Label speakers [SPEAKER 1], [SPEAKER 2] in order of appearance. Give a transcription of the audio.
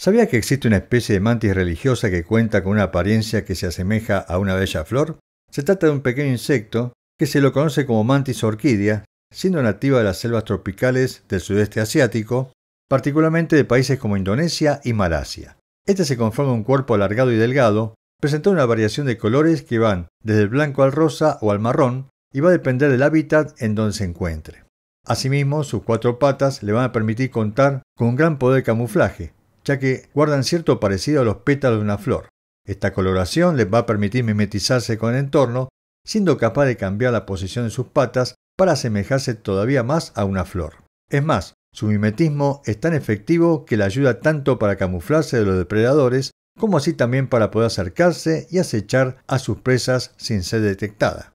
[SPEAKER 1] ¿Sabía que existe una especie de mantis religiosa que cuenta con una apariencia que se asemeja a una bella flor? Se trata de un pequeño insecto que se lo conoce como mantis orquídea, siendo nativa de las selvas tropicales del sudeste asiático, particularmente de países como Indonesia y Malasia. Este se conforma un cuerpo alargado y delgado, presentando una variación de colores que van desde el blanco al rosa o al marrón y va a depender del hábitat en donde se encuentre. Asimismo, sus cuatro patas le van a permitir contar con un gran poder de camuflaje, que guardan cierto parecido a los pétalos de una flor. Esta coloración les va a permitir mimetizarse con el entorno, siendo capaz de cambiar la posición de sus patas para asemejarse todavía más a una flor. Es más, su mimetismo es tan efectivo que le ayuda tanto para camuflarse de los depredadores, como así también para poder acercarse y acechar a sus presas sin ser detectada.